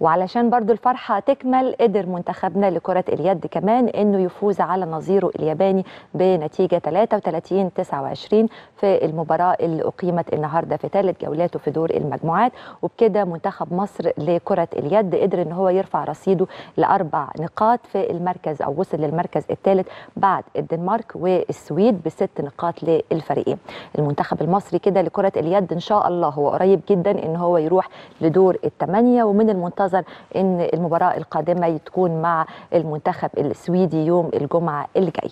وعلشان برضو الفرحة تكمل قدر منتخبنا لكرة اليد كمان أنه يفوز على نظيره الياباني بنتيجة 33 29 في المباراة اللي أقيمت النهاردة في ثالث جولاته في دور المجموعات وبكده منتخب مصر لكرة اليد قدر أن هو يرفع رصيده لأربع نقاط في المركز أو وصل للمركز الثالث بعد الدنمارك والسويد بست نقاط للفريقين المنتخب المصري كده لكرة اليد إن شاء الله هو قريب جدا أن هو يروح لدور الثمانية ومن المنتظر النظر ان المباراه القادمه تكون مع المنتخب السويدي يوم الجمعه الجاي